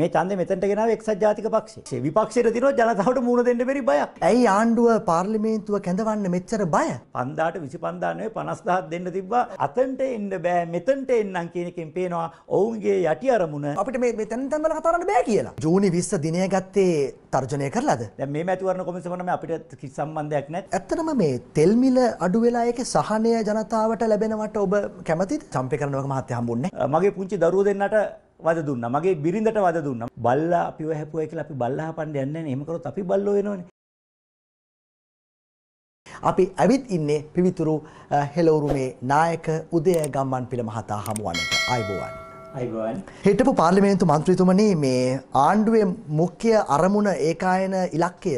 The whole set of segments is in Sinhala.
මේ ඡන්දේ මෙතනට ගෙනාව එක්සත් ජාතික පක්ෂය. විපක්ෂයට දිනුවොත් ජනතාවට මුණ දෙන්න බැරි බයක්. ඇයි ආණ්ඩුව පාර්ලිමේන්තුව කැඳවන්න මෙච්චර බය? 5000ට 25000 නෙවෙයි 50000 දෙන්න තිබ්බා. අතනට එන්න බෑ මෙතනට එන්නම් කියන එකෙන් පේනවා ඔවුන්ගේ යටි අරමුණ අපිට මේ මෙතන තැන් වල කතා කරන්න බෑ කියලා. ජූනි 20 දිනය ගත්තේ තර්ජනය කරලාද? දැන් මේ මැතිවරණ කොමිසම නම් අපිට කිසි සම්බන්ධයක් නැත්. ඇත්තටම මේ තෙල් මිල අඩු වෙලා ඒකේ සහනය ජනතාවට ලැබෙනවට ඔබ කැමතිද? චම්පේ කරනවක මහත්තයා හම්බුන්නේ. මගේ පුංචි දරුවෝ දෙන්නට වද දුන්නා. මගේ බිරිඳට වද දුන්නා. බල්ලා අපිව හැපුවයි කියලා අපි බල්ලා හපන්න යන්නේ නැහැ. එහෙම කරොත් අපි බල්ලෝ වෙනවනේ. අපි ඇවිත් ඉන්නේ පිවිතුරු හෙළවුරුමේ නායක උදය ගම්මන් පිළ මහතා හමුවන්නට අයිබෝවන්. හිටපු පාර්ලිමේන්තු මන්ත්‍රීතුමන මේ ආණ්ඩුවේ මුඛ්‍ය අරමුණ ඒකායන ඉලක්කය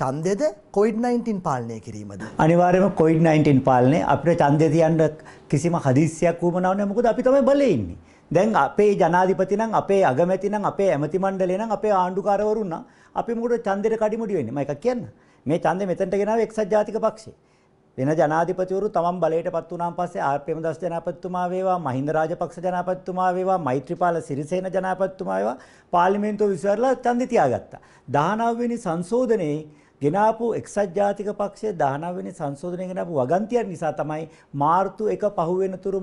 චන්දෙද කොයිඩ්-19 පාලනය කිරීමද. අනිවාර්යම කොයිඩ්-19 පාලනය අපිට චන්දය තියන්න කිසිම හදිසියක් වුමනාව නැහැ මොකද අපි තමයි බලේ ඉන්නේ. දැන් අපේ ජනාධිපති නම් අපේ අගමැති නම් අපේ ඇමති මණ්ඩලය නම් අපේ ආණ්ඩුකාරවරුන් නම් අපි මොකටද ඡන්දෙට කඩිමුඩි වෙන්නේ මම එකක් කියන්න මේ ඡන්දෙ මෙතනට ගෙනාවේ එක්සත් ජාතික පක්ෂය වෙන ජනාධිපතිවරු තමන් බලයටපත් වුණාන් පස්සේ ආර් ප්‍රේමදාස ජනාධිපතිතුමා වේවා මහින්ද රාජපක්ෂ ජනාධිපතිතුමා වේවා මෛත්‍රීපාල සිරිසේන ජනාධිපතිතුමා වේවා පාර්ලිමේන්තුව විසිරලා ඡන්දෙ තියාගත්තා 19 වෙනි සංශෝධනයේ ගෙනාපු එක්සත් ජාතික පක්ෂයේ 19 වෙනි සංශෝධනය ගෙනාපු වගන්තියක් නිසා තමයි මාර්තු 1 පහුවෙන තුරු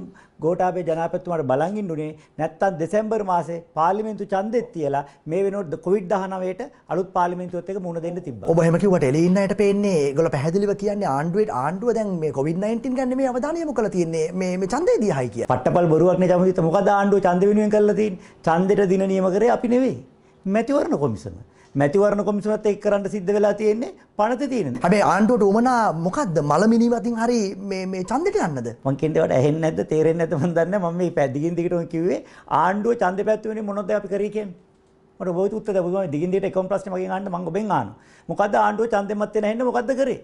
ගෝඨාභය ජනාධිපතිතුමාට බලන් ඉන්නුනේ නැත්තම් දෙසැම්බර් මාසේ පාර්ලිමේන්තු ඡන්දෙත් තියලා මේ වෙනකොට කොවිඩ් 19ට අලුත් පාර්ලිමේන්තුවත් එක්ක මුහුණ දෙන්න තිබ්බා. ඔබ එහෙම කිව්වට එළිය ඉන්න අයට පේන්නේ ඒගොල්ලෝ පැහැදිලිව කියන්නේ ආණ්ඩුවේ ආණ්ඩුව දැන් මේ කොවිඩ් 19 ගන්න මේ අවධානය යොමු කරලා තියෙන්නේ මේ මේ ඡන්දේ දිහායි කියලා. පට්ටපල් බොරුවක් නේ ජමුදිත මොකද ආණ්ඩුව ඡන්ද වෙනුවෙන් කරලා තියෙන්නේ. ඡන්දෙට දින නියම කරේ අපි නෙවෙයි. මැතිවරණ කොමිසම. මැතිවරණ කොමිසමත් එක් කරන්න සිද්ධ වෙලා තියෙන්නේ පනත තියෙන. හැබැයි ආණ්ඩුවට උමනා මොකද්ද මලමිනීව අතින් හරි මේ මේ ඡන්දෙට යන්නද? මං කියන්නේ ඒවට ඇහෙන්නේ නැද්ද තේරෙන්නේ නැද්ද මන් දන්නේ මම මේ පැදිගින් දිගටම කිව්වේ ආණ්ඩුව ඡන්දෙ පැත්තුනේ මොනවද අපි කරේ කියන්නේ. මට බොහොත් උත්තර දුන්නා දිගින් දිගට එකම ප්‍රශ්නේ මගෙන් අහන්න මං ඔබෙන් අහනවා. මොකද්ද ආණ්ඩුව ඡන්දෙමත් වෙන හෙන්න මොකද්ද කරේ?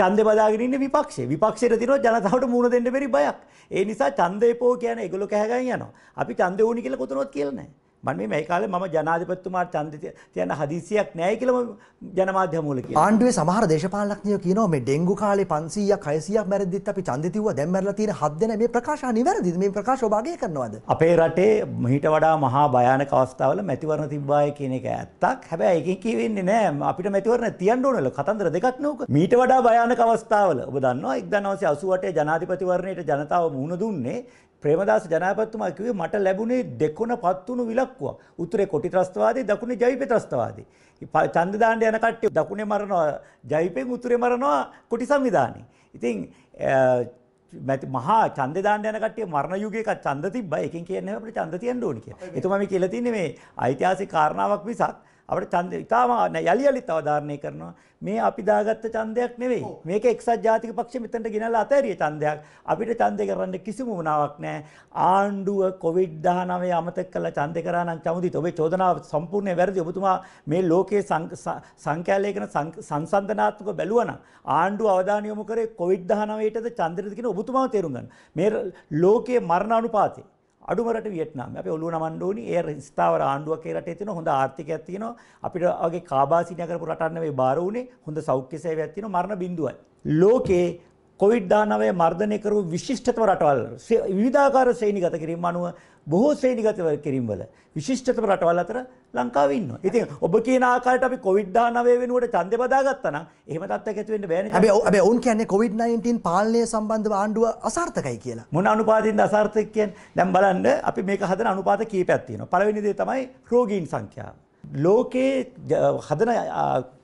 ඡන්දේ බදාගෙන ඉන්නේ විපක්ෂේ. විපක්ෂයට තියෙනවා ජනතාවට මුණ දෙන්න බැරි බයක්. ඒ නිසා ඡන්දේ පෝ කියන්නේ ඒගොල්ලෝ කැහගෙන යනවා. අපි ඡන්දේ ඕනි කියලා කොතනවත් කියලා නැහැ. මම මේ මේ කාලේ මම ජනාධිපතිතුමාට ඡන්දය තියන්න හදිසියක් නැහැ කියලා ජනමාධ්‍ය මූල කියනවා. ආණ්ඩුවේ සමහර දේශපාලනඥයෝ කියනවා මේ ඩෙන්ගු කාලේ 500ක් 600ක් මැරෙද්දිත් අපි ඡන්දය තියුවා දැන් මැරලා තියෙන 7 දෙනා මේ ප්‍රකාශ අනිවැරදිද? මේ ප්‍රකාශ ඔබ අගය කරනවද? අපේ රටේ මීට වඩා මහා භයානක අවස්ථාවල මැතිවරණ තිබ්බාය කියන එක ඇත්තක්. හැබැයි ඒකෙන් කියවෙන්නේ නැහැ අපිට මැතිවරණ තියන්න ඕනල කතන්දර දෙකක් නෝක. මීට වඩා භයානක අවස්ථාවල ඔබ දන්නවා 1988 ජනාධිපතිවරණයට ජනතාව මුහුණ දුන්නේ ප්‍රේමදාස ජනාධිපතිතුමා කිව්වේ මට ලැබුණේ දෙකොන පත්තුණු විලක්කුවක්. උතුරේ කොටි ත්‍රස්තවාදී, දකුණේ ජවිපේ ත්‍රස්තවාදී. ඡන්ද දාන්න යන කට්ටිය දකුණේ මරනවා, ජවිපෙන් උතුරේ මරනවා කොටි සංවිධානයේ. ඉතින් මහා ඡන්ද දාන්න යන කට්ටිය මරණ යුගයක ඡන්ද තිබ්බා. එකෙන් කියන්නේ අපිට ඡන්ද තියන්න ඕනේ කියලා. එතුමා මේ කියලා තින්නේ මේ ඓතිහාසික කාරණාවක් මිසක් අපිට ඡන්දය ඉතාලම යලි යලි තව ධාරණය කරනවා. මේ අපි දාගත්ත ඡන්දයක් නෙවෙයි. මේක එක්සත් ජාතික පක්ෂය මෙතනට ගෙනල්ලා අතෑරිය ඡන්දයක්. අපිට ඡන්දය කරන්න කිසිම වුණාවක් නැහැ. ආණ්ඩුව COVID-19 අමතක කරලා ඡන්දය කරා නම් චමුදිත ඔබේ චෝදනාව සම්පූර්ණයෙන් වැරදි. ඔබතුමා මේ ලෝකයේ සංඛ්‍යාලේඛන සංසන්දනාත්මක බැලුවා නම් ආණ්ඩුව අවධානය යොමු කරේ COVID-19 ටද ඡන්දයටද කියන ඔබතුමාව තේරුම් ගන්න. මේ ලෝකයේ මරණ අනුපාතය අඩුම රට වියට්නාම්. අපි ඔළුව නමන්න ඕනි. ඒ ස්ථාවර ආණ්ඩුවක් ඒ රටේ තියෙනවා. හොඳ ආර්ථිකයක් තියෙනවා. අපිට වගේ කාබාසිනිය කරපු රටක් නෙවෙයි බාර උනේ. හොඳ සෞඛ්‍ය සේවයක් තියෙනවා. මරණ බිඳුවයි. ලෝකේ කොවිඩ්-19 මර්ධනය කරපු විශිෂ්ටතම රටවල් විවිධාකාර ශ්‍රේණිගත කිරීම අනුව බොහෝ ශ්‍රේණිගත කිරීම්වල විශිෂ්ටතම රටවල් අතර ලංකාව ඉන්නවා. ඉතින් ඔබ කියන ආකාරයට අපි කොවිඩ්-19 වෙනුවට ඡන්දේ බදාගත්තා නම් එහෙම තත්ත්වයක් ඇති වෙන්න බෑනේ. හැබැයි හැබැයි ඔවුන් කියන්නේ කොවිඩ්-19 පාලනය සම්බන්ධව ආණ්ඩුව අසාර්ථකයි කියලා. මොන අනුපාතයෙන්ද අසාර්ථක කියන්නේ? දැන් බලන්න අපි මේක හදන අනුපාත කීපයක් තියෙනවා. පළවෙනි දේ තමයි රෝගීන් සංඛ්‍යාව. ලෝකයේ හදන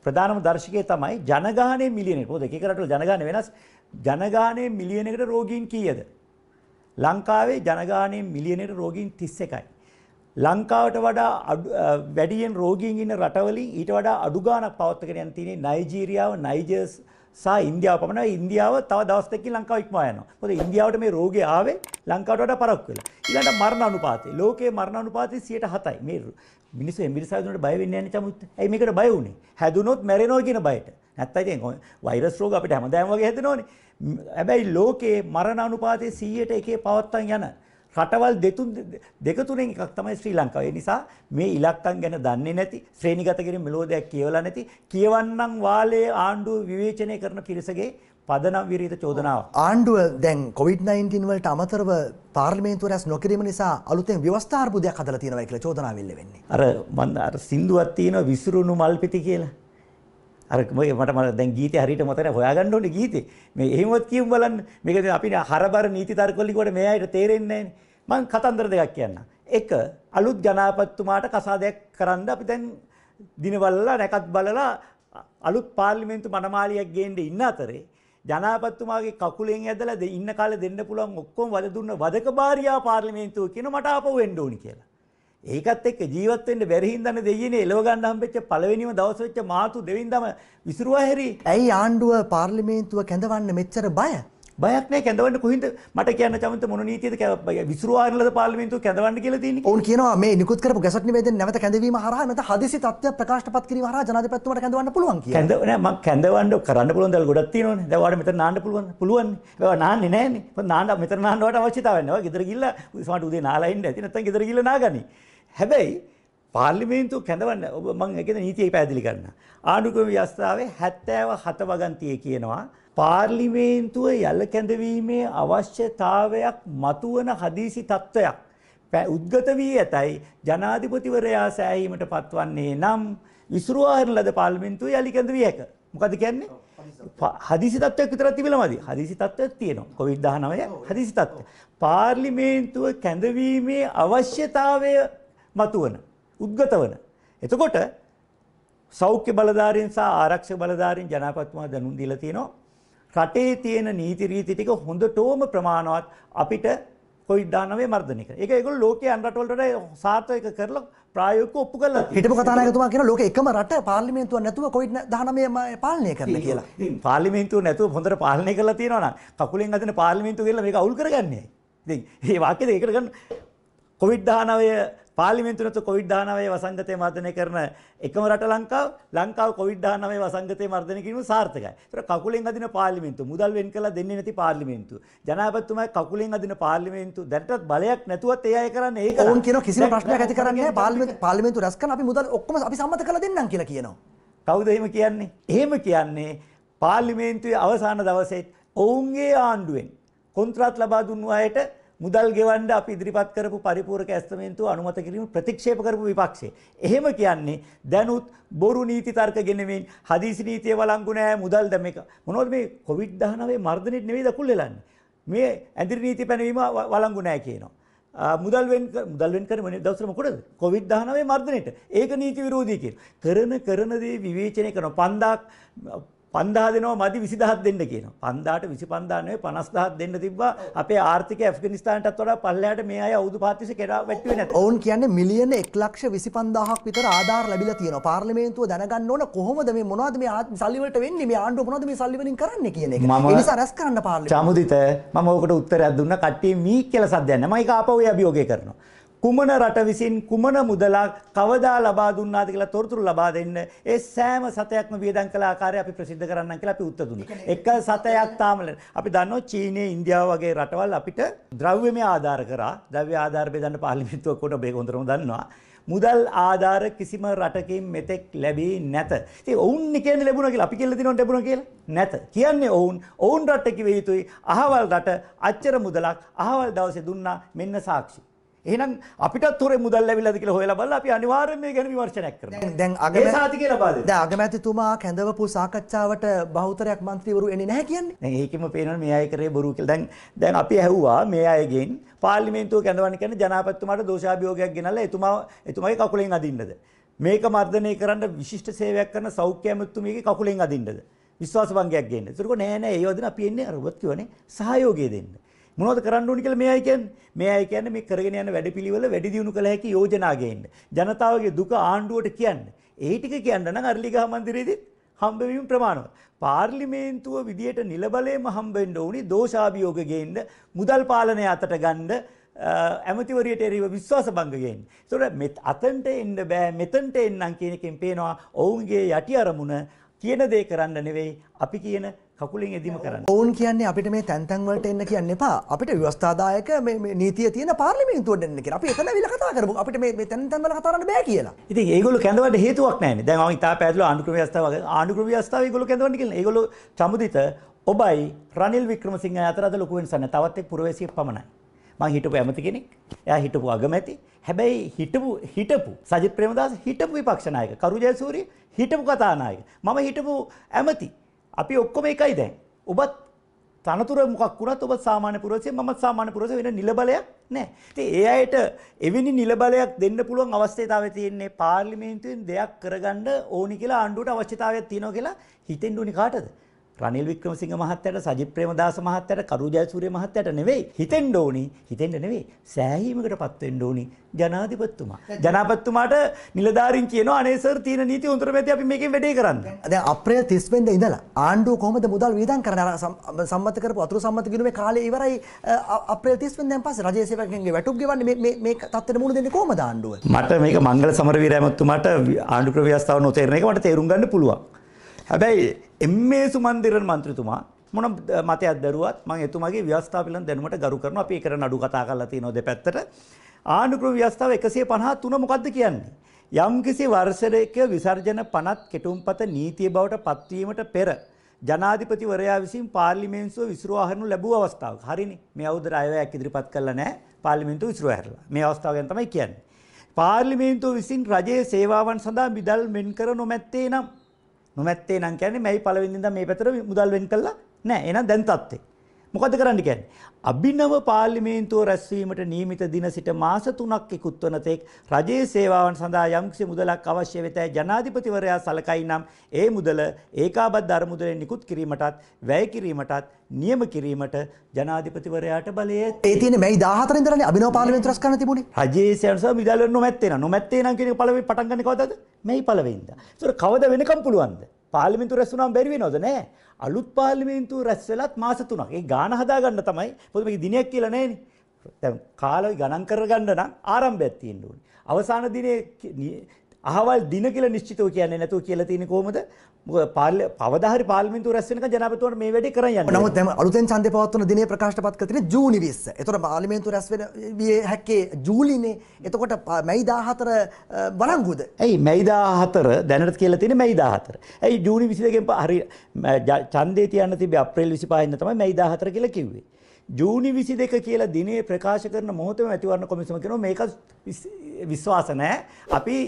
ප්‍රධානම දර්ශකය තමයි ජනගහනය මිලියන පොද එකරට ජනගාන වෙනස් ජනගානයේ මිලියනකට රෝගීන් කීයද? ලංකාවේ ජනගානයේ මිලියනකට රෝගීන් 31යි. ලංකාවට වඩා වැඩියෙන් රෝගීන් ඉන්න රටවලින් ඊට වඩා අඩු ගාණක් පවත්කරගෙන යන තියෙන්නේ නයිජීරියාව, නයිජර්ස් සහ ඉන්දියාව පමණයි. ඉන්දියාව තව දවස් දෙකකින් ලංකාව ඉක්මවා යනවා. මොකද ඉන්දියාවට මේ රෝගේ ආවේ ලංකාවට වඩා පරක්කු වෙලා. ඊළඟට මරණ අනුපාතය. ලෝකයේ මරණ අනුපාතය 107යි. මේ මිනිස්සු එම්බිරිසාව දුන්නට බය වෙන්නේ නැහැ නේ චමුත්. ඇයි මේකට බය වුනේ? හැදුනොත් මැරෙනවා කියන බයට. නැත්තයිතින් වෛරස් රෝග අපිට හැමදාම වගේ හැදෙනවනේ හැබැයි ලෝකේ මරණ අනුපාතය 100ට එකේ පවත්තන් යන රටවල් දෙතුන් දෙක තුනෙන් එකක් තමයි ශ්‍රී ලංකාව. ඒ නිසා මේ ඉලක්කම් ගැන දන්නේ නැති, ශ්‍රේණිගත කිරීම මෙලෝදයක් කියවලා නැති, කියවන්නම් වාලේ ආණ්ඩුව විවේචනය කරන පිරිසගේ පදනම් විරීත චෝදනාව. ආණ්ඩුව දැන් කොවිD-19 වලට අමතරව පාර්ලිමේන්තුව රැස් නොකිරීම නිසා අලුතෙන් ව්‍යවස්ථා අර්බුදයක් හදලා තියෙනවා කියලා චෝදනාව වෙන්නේ. අර මම අර සින්දුවක් තියෙනවා විසිරුණු මල්පිටි කියලා. අර මට මට දැන් ගීතේ හරියට මතකයි හොයාගන්න ඕනේ ගීතේ. මේ එහෙමවත් කියමු බලන්න. මේක අපි හරබර නීති තර්ක වලින් කොට මේ අයට තේරෙන්නේ නැහැ මං කතන්දර දෙකක් කියන්නම්. එක අලුත් ජනාධිපතිතුමාට කසාදයක් කරන්න අපි දැන් දිනවලලා නැකත් බලලා අලුත් පාර්ලිමේන්තු මනමාලියක් ගේන්න ඉන්න අතරේ ජනාපත්තුමාගේ කකුලෙන් ඇදලා ඉන්න කාලේ දෙන්න පුළුවන් ඔක්කොම වද දුන්න වදකබාරියා පාර්ලිමේන්තුව කියන මට ආපහු වෙන්න ඕනි කියලා. ඒකත් එක්ක ජීවත් වෙන්න බැරි හින්දානේ දෙයියනේ එලව ගන්න හම්බෙච්ච පළවෙනිම දවස් වෙච්ච මාතු දෙවින්දම විසිරුවා හැරි. ඇයි ආණ්ඩුව පාර්ලිමේන්තුව කැඳවන්න මෙච්චර බය? බයක් නැහැ කැඳවන්න කොහින්ද මට කියන්න චමන්ත මොන නීතියද විසිරුවා හරිලද පාර්ලිමේන්තුව කැඳවන්න කියලා තියෙන්නේ. ඔවුන් කියනවා මේ නිකුත් කරපු ගැසට් නිවේදනය නැවත කැඳවීම හරහා නැත්නම් හදිසි තත්ත්වයක් ප්‍රකාශපත් කිරීම හරහා ජනාධිපතිතුමාට කැඳවන්න පුළුවන් කියලා. කැඳව නෑ මම කැඳවන්න කරන්න පුළුවන් දේවල් ගොඩක් තියෙනවනේ. දැන් වාට මෙතන නාන්න පුළුවන්. පුළුවන්. ඒවා නාන්නේ නෑනේ. මොකද නාන්න මෙතන නාන්න වාට අවශ්‍යතාවයක් නෑ. ගෙදර ගිහිල්ලා සමහරට උදේ නාලා ඉන්න ඇති නැත්නම් ගෙදර ගිහිල්ලා නාගනි. හැබැයි පාර්ලිමේන්තුව කැඳවන්න ඔබ මම කියන නීතිය පැහැදිලි කරන්න. ආණ්ඩුක්‍රම ව්‍යවස්ථාවේ 77 වගන්තියේ කියනවා පාර්ලිමේන්තුව යල කැඳවීමේ අවශ්‍යතාවයක් මතුවන හදිසි තත්ත්වයක් උද්ගත වී ඇතයි ජනාධිපතිවරයා සෑහීමට පත්වන්නේ නම් විසුරුවාහරන ලද පාර්ලිමේන්තුව යලි කැඳවිය හැක. මොකද කියන්නේ? හදිසි තත්ත්වයක් විතරක් තිබිලමදි. හදිසි තත්ත්වයක් තියෙනවා. කොවිඩ් 19 හදිසි තත්ත්වය. පාර්ලිමේන්තුව කැඳවීමේ අවශ්‍යතාවය මතුවන උද්ගත වන. එතකොට සෞඛ්‍ය බලධාරීන් සහ ආරක්ෂක බලධාරීන් ජනාධිපතිතුමා දැනුම් දීලා තියෙනවා රටේ තියෙන නීති රීති ටික හොඳටම ප්‍රමාණවත් අපිට කොවිඩ්-19 මර්ධනය කරන. ඒක ඒගොල්ලෝ ලෝකයේ අන් රටවලට වඩා සාර්ථක කරලා ප්‍රායෝගිකව ඔප්පු කරලා තියෙනවා. හිටපු කතානායකතුමා කියන ලෝකේ එකම රට පාර්ලිමේන්තුවක් නැතුව කොවිඩ්-19 පාලනය කරන්න කියලා. ඉතින් පාර්ලිමේන්තුව නැතුව හොඳට පාලනය කරලා තියෙනවා නම් කකුලෙන් අදින පාර්ලිමේන්තුව කියලා මේක අවුල් කරගන්නේ. ඉතින් මේ වාක්‍යද ඒකට ගන්න කොවිඩ්-19 පාර්ලිමේන්තු නැතු කොවිඩ්-19 වසංගතය මර්ධනය කරන එකම රට ලංකාව ලංකාව කොවිඩ්-19 වසංගතය මර්ධනය කිරීම සාර්ථකයි. ඒතර කකුලෙන් අදින පාර්ලිමේන්තු මුදල් වෙන් කළා දෙන්නේ නැති පාර්ලිමේන්තු. ජනාධිපතිතුමා කකුලෙන් අදින පාර්ලිමේන්තු දැනටත් බලයක් නැතුවත් ඒ අය කරන්නේ ඒක. ඕන් කියන කිසිම ප්‍රශ්නයක් ඇති කරන්නේ නැහැ පාර්ලිමේන්තු පාර්ලිමේන්තු රැස් කරන අපි මුදල් ඔක්කොම අපි සම්මත කළා දෙන්නම් කියලා කියනවා. කවුද එහෙම කියන්නේ? එහෙම කියන්නේ පාර්ලිමේන්තුවේ අවසාන දවසේ ඔවුන්ගේ ආණ්ඩුවෙන් කොන්ත්‍රාත් ලබා දුන්නු අයට මුදල් ගෙවන්න අපි ඉදිරිපත් කරපු පරිපූර්ක ඇස්තමේන්තුව අනුමත කිරීම ප්‍රතික්ෂේප කරපු විපක්ෂය. එහෙම කියන්නේ දැනුත් බොරු නීති තර්ක ගෙනෙමින් හදිසි නීතිය වළංගු නෑ මුදල් දැම එක. මොනවද මේ කොවිඩ් 19 මර්ධනෙත් නෙවෙයි දකුල් වෙලන්නේ. මේ ඇඳිරි නීති පැනවීම වළංගු නෑ කියනවා. මුදල් වෙන් මුදල් වෙන් කරන දවසට මොකටද? කොවිඩ් 19 මර්ධනෙට. ඒක නීති විරෝධී කියන. කරන කරන දේ විවේචනය කරන 5000ක් 5000 දෙනවා මදි 20000ක් දෙන්න කියනවා. 5000ට 25000 නෙවෙයි 50000ක් දෙන්න තිබ්බා. අපේ ආර්ථිකය ඇෆ්ගනිස්තානටත් වඩා පල්ලෙහාට මේ අය අවුදු පාත්‍රිසේ කෙරා වැටුවේ නැත. ඔවුන් කියන්නේ මිලියන 125000ක් විතර ආධාර ලැබිලා තියෙනවා. පාර්ලිමේන්තුව දැනගන්න ඕන කොහොමද මේ මොනවද මේ සල්ලි වලට වෙන්නේ? මේ ආණ්ඩුව මොනවද මේ සල්ලි වලින් කරන්නේ කියන එක. ඒ නිසා රැස් කරන්න පාර්ලිමේන්තුව. චමුදිත මම ඕකට උත්තරයක් දුන්නා. කට්ටිය මී කියලා සද්දයක් නැහැ. මම ඒක ආපහු ඒ අභියෝගය කරනවා. කුමන රට විසින් කුමන මුදලක් කවදා ලබා දුන්නාද කියලා තොරතුරු ලබා දෙන්න ඒ සෑම සතයක්ම වියදම් කළ ආකාරය අපි ප්‍රසිද්ධ කරන්නම් කියලා අපි උත්තර දුන්නා. එක සතයක් තාම අපි දන්නවා චීනය ඉන්දියාව වගේ රටවල් අපිට ද්‍රව්‍යමය ආධාර කරා ද්‍රව්‍ය ආධාර බෙදන්න පාර්ලිමේන්තුව කොට මේක හොඳටම දන්නවා. මුදල් ආධාර කිසිම රටකින් මෙතෙක් ලැබී නැත. ඉතින් ඔවුන් නිකේන ලැබුණා කියලා අපි කියලා දිනවන්න ලැබුණා කියලා නැත. කියන්නේ ඔවුන් ඔවුන් රට කිව යුතුයි අහවල් රට අච්චර මුදලක් අහවල් දවසේ දුන්නා මෙන්න සාක්ෂි. එහෙනම් අපිටත් හොරේ මුදල් ලැබිලාද කියලා හොයලා බලලා අපි අනිවාර්යෙන් මේ ගැන විමර්ශනයක් කරනවා. දැන් අගමැති අගමැතිතුමා කැඳවපු සාකච්ඡාවට බහුතරයක් മന്ത്രിවරු එන්නේ නැහැ කියන්නේ. දැන් ඒකෙම පේනවනේ මේ අය කරේ බොරු කියලා. දැන් දැන් අපි ඇහුවා මේ අයගෙන් පාර්ලිමේන්තුව කැඳවන්න කියන්නේ ජනාධිපතිතුමාට දෝෂාභියෝගයක් ගෙනල්ලා එතුමා එතුමාගේ කකුලෙන් අදින්නද? මේක මර්ධනය කරන්න විශිෂ්ට සේවයක් කරන සෞඛ්‍ය ඇමතුමියගේ කකුලෙන් අදින්නද? විශ්වාස භංගයක් ගේන්න. ඒතරකො නෑ නෑ ඒව දෙන අපි එන්නේ අර ඔබත් කියවනේ සහයෝගය දෙන්න. මොනවද කරන්න ඕනි කියලා මේ අය කියන්නේ. මේ අය කියන්නේ මේ කරගෙන යන වැඩපිළිවෙල වැඩි දියුණු කළ හැකි යෝජනා ගේන්න. ජනතාවගේ දුක ආණ්ඩුවට කියන්න. ඒ ටික කියන්න නම් අරලිගහ මන්දිරයේදී හම්බවීම ප්‍රමාණවත්. පාර්ලිමේන්තුව විදියට නිලබලයේම හම්බෙන්න ඕනි දෝෂාභියෝග ගේන්න මුදල් පාලනය අතට ගන්න ඇමතිවරයට එරව විශ්වාස බංගගෙන්. තොට මෙත් අතන්ට එන්න බෑ මෙතන්ට එන්නම් කියනකින් පේනවා ඔවුන්ගේ යටි අරමුණ කියන දේ කරන්න නෙවෙයි අපි කියන කකුලින් එදීම කරන්න. ඔවුන් කියන්නේ අපිට මේ තැන්තැන් වලට එන්න කියන්න එපා. අපිට ව්‍යවස්ථාදායක මේ නීතිය තියෙන පාර්ලිමේන්තුවට එන්න කියලා. අපි එතන විල කතා කරමු. අපිට මේ මේ තැන්තැන් වල කතා කරන්න බෑ කියලා. ඉතින් ඒගොල්ලෝ කැඳවන්න හේතුවක් නැහැනේ. දැන් මම ඉතා පැහැදිලිව ආණ්ඩුක්‍රම ව්‍යවස්ථාව ආණ්ඩුක්‍රම ව්‍යවස්ථාව ඒගොල්ලෝ කැඳවන්න කියලා. ඒගොල්ලෝ චමුදිත ඔබයි රනිල් වික්‍රමසිංහ අතර අද ලොකු වෙනසක් නැහැ. තවත් එක් පුරවැසියෙක් පමණයි. මං හිටපු ඇමති කෙනෙක් එයා හිටපු අගමැති හැබැයි හිටපු හිටපු සජිත් ප්‍රේමදාස හිටපු විපක්ෂ නායක කරු ජයසූරිය හිටපු කතානායක මම හිටපු ඇමති අපි ඔක්කොම එකයි දැන්. ඔබත් තනතුර මොකක් වුණත් ඔබ සාමාන්‍ය පුරවැසිය මම සාමාන්‍ය පුරවැසිය වෙන නිලබලයක් නැහැ. ඉතින් ඒ අයට එවැනි නිලබලයක් දෙන්න පුළුවන් අවස්ථාවක් තියෙන්නේ පාර්ලිමේන්තුවෙන් දෙයක් කරගන්න ඕනි කියලා ආණ්ඩුවට අවශ්‍යතාවයක් තියෙනවා කියලා හිතෙන්න ඕනි කාටද? රනිල් වික්‍රමසිංහ මහත්තයාට සජිත් ප්‍රේමදාස මහත්තයාට කරු ජයසූරිය මහත්තයාට නෙවෙයි හිතෙන්න ඕනි හිතෙන්න නෙවෙයි සෑහීමකටපත් වෙන්න ඕනි ජනාධිපතිතුමා ජනාධිපතිතුමාට නිලධාරීන් කියනවා අනේ සර් තියෙන නීති උතුර මැද අපි මේකෙන් වැඩේ කරන්න දැන් අප්‍රේල් 30 වෙනිදා ඉඳලා ආණ්ඩුව කොහොමද මුදල් වියදම් කරන්නේ සම්මත කරපු අතුරු සම්මත කිරීමේ කාලය ඉවරයි අප්‍රේල් 30 වෙනිදාන් පස්සේ රජයේ සේවකයන්ගේ වැටුප් ගෙවන්නේ මේ මේ මේ තත්ත්වෙට මුහුණ දෙන්නේ කොහොමද ආණ්ඩුව මට මේක මංගල සමරවීර ඇමතුමාට ආණ්ඩු ප්‍රව්‍යවස්ථාව නොතේරෙන එක මට තේරුම් ගන්න පුළුවන් හැබැයි එම්ඒ සුමන්දිරන් මන්ත්‍රතුමා මොන මතයක් දරුවත් මම එතුමාගේ ව්‍යවස්ථාපිලන් දැනුමට ගරු කරනවා අපි ඒකට නඩු කතා කරලා තියෙනවා දෙපැත්තට ආණුක්‍රම ව්‍යවස්ථාව 153 මොකද්ද කියන්නේ යම් කිසි වර්ෂයක විසර්ජන පනත් කෙටුම්පත නීතිය බවට පත්වීමට පෙර ජනාධිපතිවරයා විසින් පාර්ලිමේන්තුව විසිරුවා හරිනු ලැබුව අවස්ථාවක්. හරිනේ. මේ අවුදර අයවැයක් ඉදිරිපත් කළා නැහැ. පාර්ලිමේන්තුව විසිරුවා හැරලා. මේ අවස්ථාව ගැන තමයි කියන්නේ. පාර්ලිමේන්තුව විසින් රජයේ සේවාවන් සඳහා මිදල් මෙන් කර නොමැත්තේ නම් නොමැත්තේ නම් කියන්නේ මැයි පළවෙනිින්ද මේ පැතර මුදල් වෙන් කළා නෑ එහෙනම් දැන් තත්ත්වේ මොකද කරන්න කියන්නේ? අභිනව පාර්ලිමේන්තුව රැස්වීමට නියමිත දින සිට මාස 3ක් ඉක්ුත් වන තෙක් රජයේ සේවාවන් සඳහා යම්කිසි මුදලක් අවශ්‍ය වෙතයි ජනාධිපතිවරයා සලකයි නම් ඒ මුදල ඒකාබද්ධ අරමුදලෙන් නිකුත් කිරීමටත් වැය කිරීමටත් නියම කිරීමට ජනාධිපතිවරයාට බලය ඒතින මේ දාහතර ඉදරන්නේ අභිනව පාර්ලිමේන්තුව රැස් කරන්න තිබුණේ. රජයේ සේවාවන් සඳහා මුදල් නොමැත්තේ නෑ. නොමැත්තේ නම් කියන පළවෙනි පටන් ගන්නේ කවදද? මේ පළවෙනිදා. ඒතර කවද වෙනකම් පුළුවන්ද? පාර්ලිමේන්තු රැස්ුණාම බැරි වෙනවද? නෑ. අලුත් පාර්ලිමේන්තු රැස් වෙලත් මාස 3ක්. ඒ ගාණ හදාගන්න තමයි. මොකද මේක දිනයක් කියලා නෑනේ. දැන් කාලය ගණන් කරගන්න නම් ආරම්භයක් තියෙන්න ඕනේ. අවසාන දිනේ අහවල් දින කියලා නිශ්චිතව කියන්නේ නැතුව කියලා තියෙන්නේ කොහොමද? පවදා හරි පාර්ලිමේන්තුව රැස් වෙනකන් ජනාධිපතිතුමා මේ වැඩේ කරන් යන්නේ. නමුත් දැන් අලුතෙන් ඡන්දය පවත්වන දිනේ ප්‍රකාශයට පත් කර තියෙන්නේ ජූනි 20. එතකොට පාර්ලිමේන්තුව රැස් වෙන විය හැක්කේ ජූලිනේ. එතකොට මැයි 14 වරංගුද? ඇයි මැයි 14 දැනට කියලා තියෙන්නේ මැයි 14. ඇයි ජූනි 22 ගෙන් හරි ඡන්දේ තියන්න තිබ්බේ අප්‍රේල් 25 ඉඳන් තමයි මැයි 14 කියලා කිව්වේ. ජූනි විසි දෙක කියලා දිනේ ප්‍රකාශ කරන මොහොතම ඇතිවරණ කොමිසම කරනවා මේක විශ්වාස නැහැ. අපි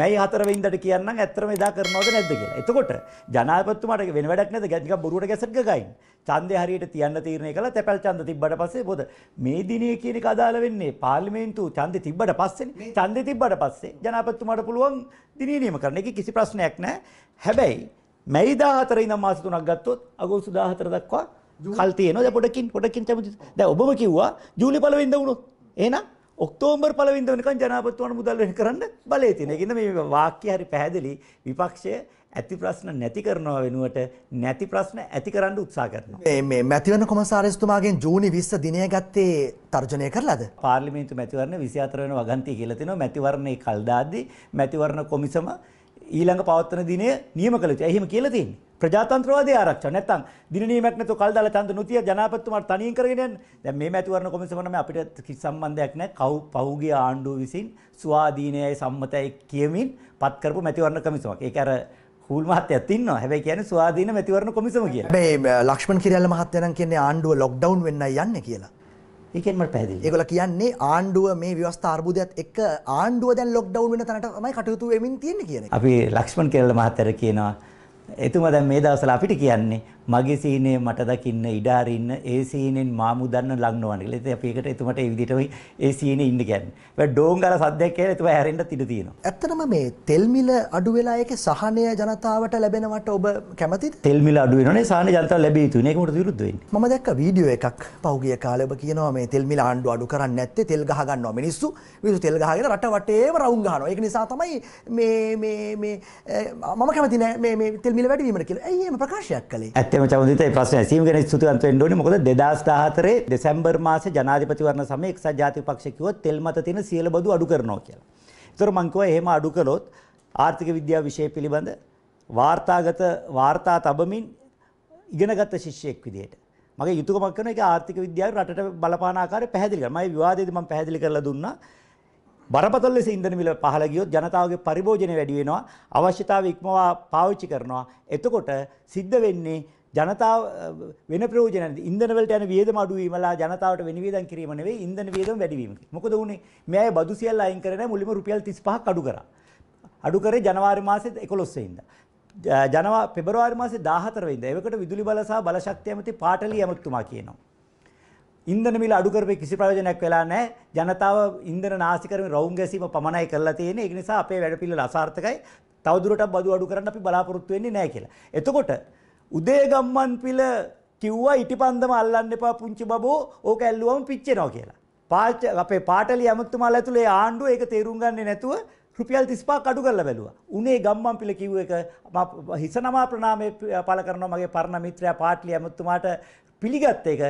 මැයි 4 වෙනිදාට කියන්නම් ඇත්තම එදා කරනවද නැද්ද කියලා. එතකොට ජනාධිපතිතුමාට වෙන වැඩක් නැද්ද? නිකන් බොරුවට ගැසට් ගගයින්. ඡන්දය හරියට තියන්න තීරණය කළා. තැපැල් ඡන්ද තිබ්බට පස්සේ මොකද මේ දිනේ කියන එක අදාළ වෙන්නේ පාර්ලිමේන්තුව ඡන්දෙ තිබ්බට පස්සේනේ. ඡන්දෙ තිබ්බට පස්සේ ජනාධිපතිතුමාට පුළුවන් දිනේ නියම කරන්න. ඒකේ කිසි ප්‍රශ්නයක් නැහැ. හැබැයි මැයි 14 ඉඳන් මාස 3ක් ගත්තොත් අගෝස්තු 14 දක්වා කල් තියෙනවා. දැන් පොඩකින් පොඩකින් තමයි. දැන් ඔබම කිව්වා ජූලි 1 වෙනිදා වුණොත්. එහෙනම් ඔක්තෝම්බර් පළවෙනිද වෙනකන් ජනාධිපතිතුමාට මුදල් වෙන කරන්න බලය තියෙනවා. ඒකින්ද මේ වාක්‍ය හරි පැහැදිලි විපක්ෂය ඇති ප්‍රශ්න නැති කරනවා වෙනුවට නැති ප්‍රශ්න ඇති කරන්න උත්සා කරනවා. මේ මේ මැතිවරණ කොමසාරිස්තුමාගෙන් ජූනි 20 දිනය ගත්තේ තර්ජනය කරලාද? පාර්ලිමේන්තු මැතිවරණ 24 වෙනි වගන්තිය කියලා තිනවා. මැතිවරණේ කල් දාද්දී මැතිවරණ කොමිසම ඊළඟ පවත්වන දිනය නියම කළ යුතුයි. එහෙම කියලා තියෙන්නේ. ප්‍රජාතන්ත්‍රවාදී ආරක්ෂා නැත්තම් දින නියමයක් නැතුව කල් දාලා ඡන්ද නොතිය ජනාධිපතිතුමාට තනියෙන් කරගෙන යන්න. දැන් මේ මැතිවරණ කොමිසම නම් අපිට කිසි සම්බන්ධයක් නැහැ. කව් පහුගිය ආණ්ඩුව විසින් ස්වාධීනයයි සම්මතයි කියමින් පත් කරපු මැතිවරණ කොමිසමක්. ඒක අර හූල් මහත්තයත් ඉන්නවා. හැබැයි කියන්නේ ස්වාධීන මැතිවරණ කොමිසම කියලා. මේ ලක්ෂ්මන් කිරියල්ල මහත්තයා නම් කියන්නේ ආණ්ඩුව ලොක්ඩවුන් වෙන්නයි යන්නේ කියලා. ඒකෙන්ම පැදිලි ඒගොල්ල කියන්නේ ආණ්ඩුව මේ ව්‍යවස්ථා අර්බුදයත් එක්ක ආණ්ඩුව දැන් ලොක්ඩවුන් වෙන තැනට තමයි කටයුතු වෙමින් තියෙන්නේ කියන එක. අපි ලක්ෂ්මන් කෙරළ මහත්තයා කියනවා එතුමා දැන් මේ දවස්වල අපිට කියන්නේ මගේ සීනේ මට දකින්න ඉඩ අරින්න ඒ සීනෙන් මා මුදන්න ලඟනවන කියලා. ඉතින් අපි ඒකට එතුමට ඒ විදිහටම ඒ සීනේ ඉන්න කියන්නේ. ඒ ඩෝංගල සද්දයක් කියලා එතුමා හැරෙන්න තිඩ තියෙනවා. ඇත්තටම මේ තෙල් මිල අඩු වෙලා ඒකේ සහනය ජනතාවට ලැබෙනවට ඔබ කැමතිද? තෙල් මිල අඩු වෙනවනේ සහනය ජනතාව ලැබිය යුතුයි. ඒක මට විරුද්ධ වෙන්නේ. මම දැක්ක වීඩියෝ එකක් පහුගිය කාලේ ඔබ කියනවා මේ තෙල් මිල ආණ්ඩුව අඩු කරන්නේ නැත්තේ තෙල් ගහ ගන්නවා මිනිස්සු. මිනිස්සු තෙල් ගහගෙන රට වටේම රවුම් ගහනවා. ඒක නිසා තමයි මේ මේ මේ මම කැමති නෑ මේ මේ තෙල් මිල වැඩි වීමට කියලා. ඇයි එහෙම ප්‍රකාශයක් කළේ? එම චමුදිත මේ ප්‍රශ්න ඇසීම ගැන ස්තුතිවන්ත වෙන්න ඕනේ. මොකද 2014 දෙසැම්බර් මාසේ ජනාධිපතිවරණ සමයේ එක්සත් ජාතික පක්ෂය කිව්වොත් තෙල් මත තියෙන සියලු බදු අඩු කරනවා කියලා. ඒතර මං කිව්වා එහෙම අඩු කළොත් ආර්ථික විද්‍යාව විෂය පිළිබඳ වාර්තාගත වාර්තා තබමින් ඉගෙනගත්ත ශිෂ්‍යයෙක් විදිහට මගේ යුතුයකමක් කරන එක ආර්ථික විද්‍යාවේ රටට බලපාන ආකාරය පැහැදිලි කරනවා. මම විවාදයේදී මම පැහැදිලි කරලා දුන්නා. බරපතල ලෙස ඉන්ධන මිල පහළ ගියොත් ජනතාවගේ පරිභෝජනය වැඩි වෙනවා. අවශ්‍යතාවය ඉක්මවා පාවිච්චි කරනවා. එතකොට සිද්ධ වෙන්නේ ජනතාව වෙන ප්‍රයෝජන ඉන්දනවලට යන වියදම අඩු වීමලා ජනතාවට වෙන වියදම් කිරීම නෙවෙයි ඉන්ධන වියදම වැඩි වීම. මොකද උනේ? මේ අය බදු සියල්ල අයින් කරලා මුලින්ම රුපියල් 35ක් අඩු කරා. අඩු කරේ ජනවාරි මාසේ 11 වෙනිදා. ජනවා පෙබරවාරි මාසේ 14 වෙනිදා. ඒවකට විදුලි බල සහ බලශක්ති ඇමති පාටලී ඇමතිතුමා කියනවා. ඉන්ධන මිල අඩු කරපේ කිසි ප්‍රයෝජනයක් වෙලා නැහැ. ජනතාව ඉන්ධන නාස්ති කරමින් රවුම් ගැසීම පමණයි කරලා තියෙන්නේ. ඒක නිසා අපේ වැඩ පිළිවෙල අසාර්ථකයි. තවදුරටත් බදු අඩු කරන්න අපි බලාපොරොත්තු වෙන්නේ නැහැ කියලා. එතකොට උදේගම්මන් පිළ කිව්වා ඉටිපන්දම අල්ලන්න එපා පුංචි බබෝ ඕක ඇල්ලුවම පිච්චෙනවා කියලා. පාච අපේ පාටලි අමතුමාලා ඇතුලේ ආණ්ඩුව ඒක තේරුම් ගන්නේ නැතුව රුපියල් 35ක් අඩු කරලා බැලුවා. උනේ ගම්මන් පිළ කිව්ව එක මම හිසනමා ප්‍රණාමය පළ කරනවා මගේ පරණ මිත්‍රයා පාටලි අමතුමාට පිළිගත් එක.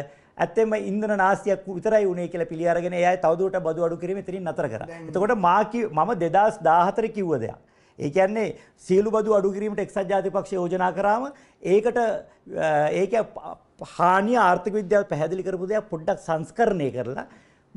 ඇත්තෙම ඉන්දන නාසියක් විතරයි උනේ කියලා පිළි අරගෙන එයා තවදුරට බදු අඩු කිරීම ඉතින් නතර කරා. එතකොට මා මම 2014 කිව්ව දෙයක්. ඒ කියන්නේ සියලු බදු අඩු කිරීමට එක්සත් ජාතිපක්ෂය යෝජනා කරාම ඒකට ඒක හානිය ආර්ථික විද්‍යාව පැහැදිලි කරපු දෙයක් පොඩ්ඩක් සංස්කරණය කරලා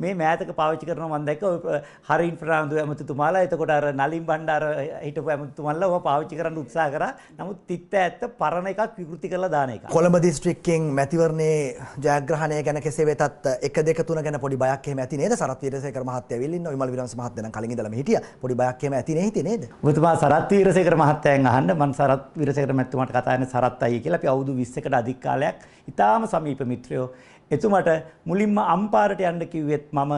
මේ මෑතක පාවිච්චි කරනවා මම දැක්ක ඔය හරි ඉන්ෆ්‍රාන්දු ඇමතිතුමාලා එතකොට අර නලින් බණ්ඩාර හිටපු ඇමතිතුමාලා ඔවා පාවිච්චි කරන්න උත්සාහ කරා. නමුත් තිත්ත ඇත්ත පරණ එකක් විකෘති කරලා දාන එක. කොළඹ දිස්ත්‍රික්කයෙන් මැතිවරණයේ ජයග්‍රහණය ගැන කෙසේ වෙතත් 1 2 3 ගැන පොඩි බයක් එහෙම ඇති නේද? සරත් වීරසේකර මහත්තයා වෙලින් ඉන්න විමල් විරංශ මහත්තයා නම් කලින් ඉඳලාම හිටියා. පොඩි බයක් එහෙම ඇති නේ හිටියේ නේද? ඔබතුමා සරත් වීරසේකර මහත්තයන් අහන්න මම සරත් වීරසේකර මැතිතුමාට කතා කරන සරත් අයියා කියලා අපි අවුරුදු 20කට අධික කාලයක් ඉතාම සමීප මිත්‍රයෝ. එතුමට මුලින්ම අම්පාරට යන්න කිව්වෙත් මම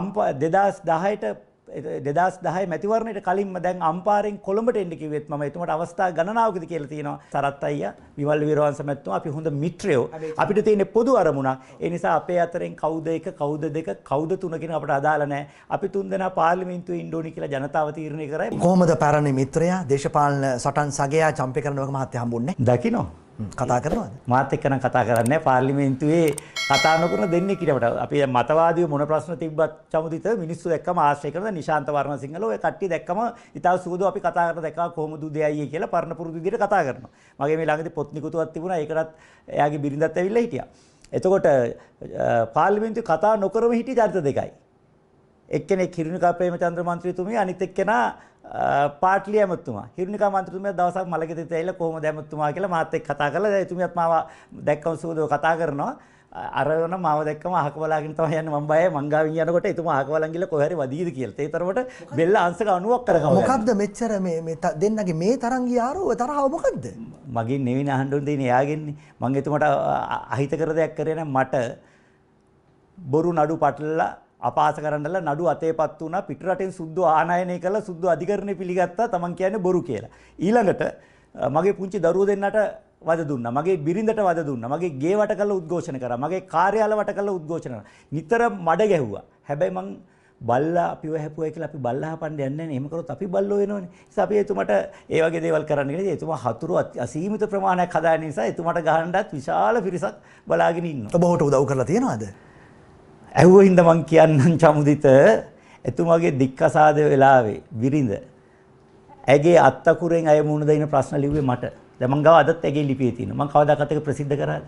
අම්පා 2010ට 2010 මැතිවරණයට කලින්ම දැන් අම්පාරෙන් කොළඹට එන්න කිව්වෙත් මම එතුමට අවස්ථා ගණනාවකද කියලා තියෙනවා සරත් අයියා විමල් විරවංශ මැතිතුමා අපි හොඳ මිත්‍රයෝ අපිට තියෙන පොදු අරමුණක් ඒ නිසා අපේ අතරින් කවුද එක කවුද දෙක කවුද තුන කියන අපට අදාළ නැහැ අපි තුන් දෙනා පාර්ලිමේන්තුවේ ඉන්න ඕනි කියලා ජනතාව තීරණය කරයි කොහොමද පැරණි මිත්‍රයා දේශපාලන සටන් සගයා චම්පේ කරනවක මහත්තයා හම්බුන්නේ දකිනවා කතා කරනවද මාත් එක්ක නම් කතා කරන්නේ පාර්ලිමේන්තුවේ කතා නොකරන දෙන්නේ කිරවට අපි මතවාදීව මොන ප්‍රශ්න තිබ්බත් චමුදිත මිනිස්සු දැක්කම ආශ්‍රය කරන නිශාන්ත වර්ණසිංහල ඔය කට්ටිය දැක්කම ඉතාල සුවදෝ අපි කතා කරලා දැක්කා කොහොමද උදේ අයියේ කියලා පරණ පුරුදු විදිහට කතා කරනවා මගේ මේ ළඟදී පොත් නිකුතුවක් තිබුණා ඒකටත් එයාගේ බිරිඳත් ඇවිල්ලා හිටියා එතකොට පාර්ලිමේන්තුවේ කතා නොකරම හිටි චරිත දෙකයි එක්කෙනෙක් හිරුණිකා ප්‍රේමචන්ද්‍ර මන්ත්‍රීතුමිය අනිත් එක්කෙනා පාට්ලිය ඇමතුමා හිරුණිකා මන්ත්‍රීතුමිය දවසක් මලගෙදරට ඇවිල්ලා කොහොමද ඇමතුමා කියලා මාත් එක්ක කතා කරලා දැන් එතුමියත් මාව දැක්කම සුවදව කතා කරනවා අරගෙන මාව දැක්කම අහක බලාගෙන තමයි යන්නේ මම බයයි මං ගාවින් යනකොට එතුමා අහක බලන් ගිහලා කොහේ හරි වදීද කියලා. ඒ තරමට බෙල්ල අංශක 90ක් කරගම. මොකද්ද මෙච්චර මේ මේ දෙන්නගේ මේ තරම් ගිය ආරෝව තරහව මොකද්ද? මගෙන් නෙවෙයි අහන්න ඕන දෙන්නේ එයාගෙන්නේ. මං එතුමට අහිත කර දෙයක් කරේ නැහැ මට බොරු නඩු පටලලා අපාස කරන්නලා නඩු අතේපත් වුණා පිටරටින් සුද්ධ ආනයනය කළා සුද්ධ අධිකරණය පිළිගත්තා තමන් කියන්නේ බොරු කියලා. ඊළඟට මගේ පුංචි දරුවෝ දෙන්නට වද දුන්නා. මගේ බිරිඳට වද දුන්නා. මගේ ගේ වට කරලා උද්ඝෝෂණ කරා. මගේ කාර්යාල වට කරලා උද්ඝෝෂණ කරා. නිතර මඩ ගැහුවා. හැබැයි මං බල්ලා අපිව හැපුවයි කියලා අපි බල්ලා හපන්න යන්නේ නැහැ. එහෙම කරොත් අපි බල්ලෝ වෙනවනේ. ඉතින් අපි එතුමට ඒ වගේ දේවල් කරන්න කියලා එතුමා හතුරු අසීමිත ප්‍රමාණයක් හදාගෙන නිසා එතුමට ගහන්නත් විශාල පිරිසක් බලාගෙන ඉන්නවා. ඔබ උදව් කරලා තියනවද? ඇහුවින්ද මං කියන්නම් චමුදිත එතුමාගේ දික්කසාද වෙලාවේ විරිඳ ඇගේ අත්තකුරෙන් අය මුණ දෙන ප්‍රශ්න ලිව්වේ මට. දැන් මං ගාව අදත් ඇගේ ලිපියේ තියෙනවා. මං කවදාකත් ඒක ප්‍රසිද්ධ කරාද?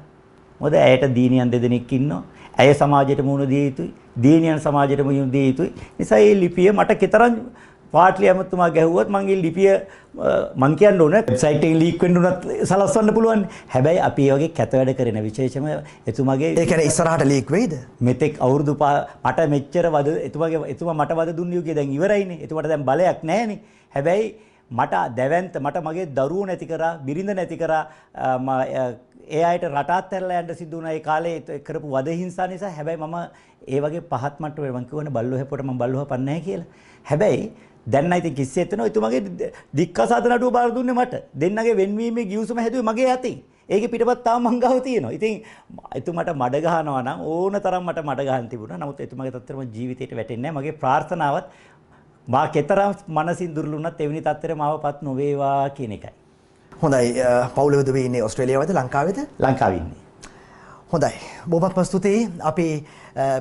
මොකද ඇයට දීනියන් දෙදෙනෙක් ඉන්නවා. ඇය සමාජයට මුණ දිය යුතුයි. දීනියන් සමාජයට මුණ දිය යුතුයි. නිසා මේ ලිපිය මට කතරම් පාට්ලි ඇමතුමා ගැහුවොත් මගේ ලිපිය මං කියන්න ඕන වෙබ්සයිට් එකේ ලීක් වෙන්න උනත් සලස්වන්න පුළුවන්. හැබැයි අපි ඒ වගේ කැත වැඩ කරන විශේෂම එතුමාගේ ඒ කියන්නේ ඉස්සරහට ලීක් වෙයිද? මෙතෙක් අවුරුදු මට මෙච්චර වද එතුමාගේ එතුමා මට වද දුන්නේ කිය දැන් ඉවරයිනේ. එතුමාට දැන් බලයක් නැහැනේ. හැබැයි මට දැවැන්ත මට මගේ දරුවෝ නැති කරා, බිරිඳ නැති කරා ඒ අයට රටාත් ඇරලා යන්න සිද්ධ වුණා ඒ කාලේ කරපු වද හිංසා නිසා. හැබැයි මම ඒ වගේ පහත් මට්ටමේ මං කියවන බල්ලෝ හැපුවට මම බල්ලෝ හපන්නේ නැහැ කියලා. හැබැයි දැන් නම් ඉතින් කිස්සෙත් වෙනවා. එතුමගේ දික්කසාද නඩුව බාර දුන්නේ මට. දෙන්නගේ වෙන්වීමේ ගිවිසුම හැදුවේ මගේ අතින්. ඒකේ පිටපත් තාම මං ගාව තියෙනවා. ඉතින් එතුමාට මඩ ගහනවා නම් ඕන තරම් මට මඩ ගහන්න තිබුණා. නමුත් එතුමාගේ තත්ත්වෙම ජීවිතේට වැටෙන්නේ නැහැ. මගේ ප්‍රාර්ථනාවත් මා කෙතරම් මනසින් දුර්ලුණත් එවැනි තත්ත්වෙට මාවපත් නොවේවා කියන එකයි. හොඳයි පවුලවද වෙන්නේ ඔස්ට්‍රේලියාවද ලංකාවේද? ලංකාවේ ඉන්නේ. හොඳයි බොමත්ම ස්තුතියි අපි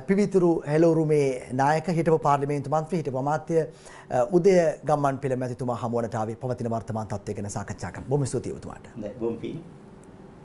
පිවිතුරු හෙලවරුමේ නායක හිටපු පාර්ලිමේන්තු මන්ත්‍රී හිටපු අමාත්‍ය උදය ගම්මන් පිළ මැතිතුමා හමුවනට ආවේ පවතින වර්තමාන තත්ත්වය ගැන සාකච්ඡා කරන්න. බොහොම ස්තුතියි ඔබතුමාට. බොහොම පිං.